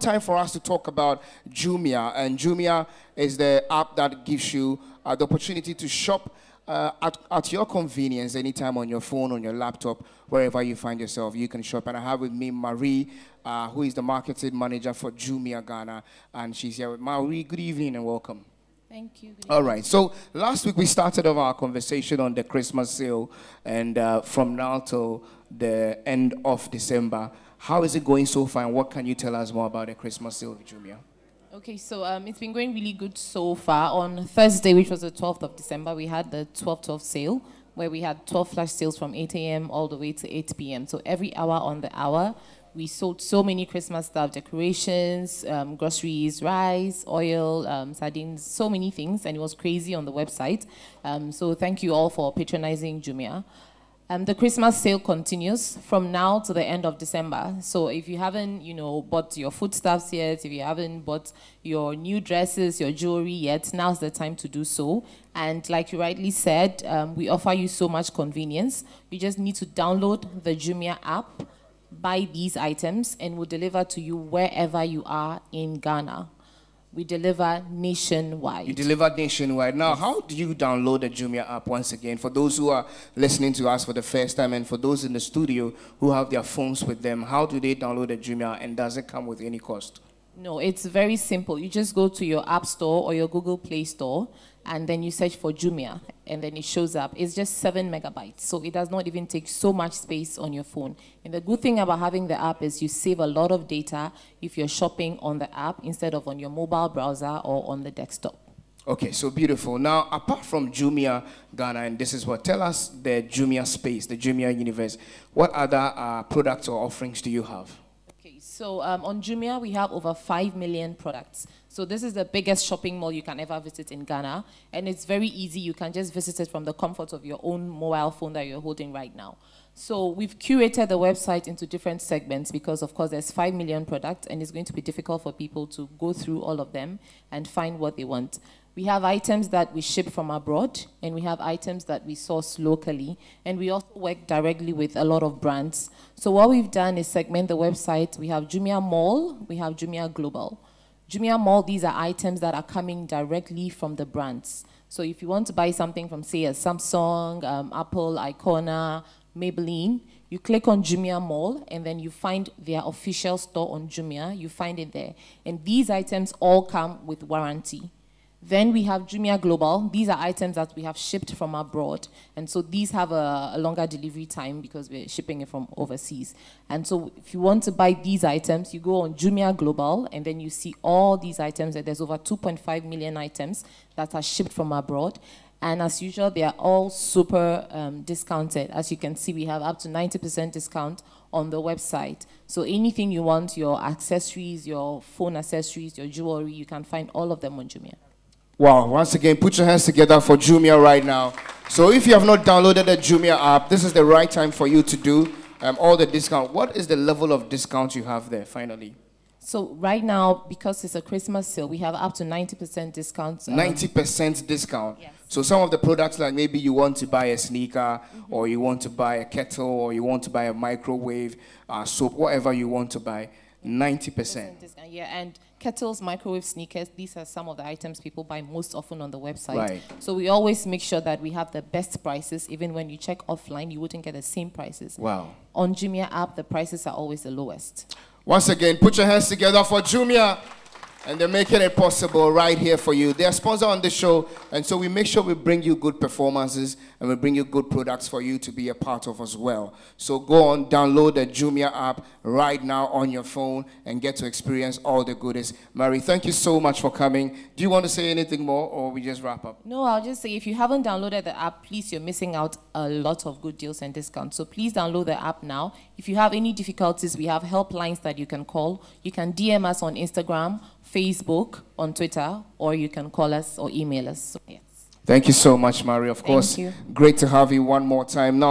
time for us to talk about Jumia. And Jumia is the app that gives you uh, the opportunity to shop uh, at, at your convenience anytime on your phone, on your laptop, wherever you find yourself, you can shop. And I have with me Marie, uh, who is the marketing manager for Jumia Ghana. And she's here with Marie. Good evening and welcome. Thank you. All right. So last week we started off our conversation on the Christmas sale, and uh, from now till the end of December. How is it going so far, and what can you tell us more about the Christmas sale, Jumia? Okay, so um, it's been going really good so far. On Thursday, which was the 12th of December, we had the 12 12 sale where we had 12 flash sales from 8 a.m. all the way to 8 p.m. So every hour on the hour, we sold so many Christmas stuff, decorations, um, groceries, rice, oil, um, sardines, so many things, and it was crazy on the website. Um, so thank you all for patronizing Jumia. Um, the Christmas sale continues from now to the end of December. So if you haven't, you know, bought your foodstuffs yet, if you haven't bought your new dresses, your jewelry yet, now's the time to do so. And like you rightly said, um, we offer you so much convenience. You just need to download the Jumia app, buy these items, and we'll deliver to you wherever you are in Ghana. We deliver nationwide. You deliver nationwide. Now, yes. how do you download the Jumia app once again? For those who are listening to us for the first time and for those in the studio who have their phones with them, how do they download the Jumia and does it come with any cost? No, it's very simple. You just go to your App Store or your Google Play Store, and then you search for Jumia, and then it shows up. It's just seven megabytes, so it does not even take so much space on your phone. And the good thing about having the app is you save a lot of data if you're shopping on the app instead of on your mobile browser or on the desktop. Okay, so beautiful. Now, apart from Jumia Ghana, and this is what, tell us the Jumia space, the Jumia universe. What other uh, products or offerings do you have? So um, on Jumia, we have over 5 million products. So this is the biggest shopping mall you can ever visit in Ghana. And it's very easy. You can just visit it from the comfort of your own mobile phone that you're holding right now. So we've curated the website into different segments because, of course, there's 5 million products and it's going to be difficult for people to go through all of them and find what they want. We have items that we ship from abroad, and we have items that we source locally, and we also work directly with a lot of brands. So what we've done is segment the website. We have Jumia Mall, we have Jumia Global. Jumia Mall, these are items that are coming directly from the brands. So if you want to buy something from, say, a Samsung, um, Apple, Icona, Maybelline, you click on Jumia Mall and then you find their official store on Jumia. You find it there. And these items all come with warranty. Then we have Jumia Global. These are items that we have shipped from abroad. And so these have a, a, longer delivery time because we're shipping it from overseas. And so if you want to buy these items, you go on Jumia Global and then you see all these items. There's over 2.5 million items that are shipped from abroad. And as usual, they are all super um, discounted. As you can see, we have up to 90% discount on the website. So anything you want, your accessories, your phone accessories, your jewelry, you can find all of them on Jumia. Wow, once again, put your hands together for Jumia right now. So if you have not downloaded the Jumia app, this is the right time for you to do um, all the discount. What is the level of discount you have there, finally? So right now, because it's a Christmas sale, we have up to 90% discount. 90% um, discount. Yes. So some of the products, like maybe you want to buy a sneaker, mm -hmm. or you want to buy a kettle, or you want to buy a microwave, uh, soap, whatever you want to buy, 90%. Discount. Yeah, and kettles, microwave sneakers, these are some of the items people buy most often on the website. Right. So we always make sure that we have the best prices. Even when you check offline, you wouldn't get the same prices. Wow. On Jumia app, the prices are always the lowest. Once again, put your hands together for Jumia. And they're making it possible right here for you. They're sponsor on the show, and so we make sure we bring you good performances and we bring you good products for you to be a part of as well. So go on, download the Jumia app right now on your phone and get to experience all the goodies. Mary, thank you so much for coming. Do you want to say anything more, or we just wrap up? No, I'll just say if you haven't downloaded the app, please, you're missing out a lot of good deals and discounts. So please download the app now. If you have any difficulties, we have helplines that you can call. You can DM us on Instagram Facebook, on Twitter, or you can call us or email us. So, yes. Thank you so much, Mary. Of Thank course, you. great to have you one more time. Now.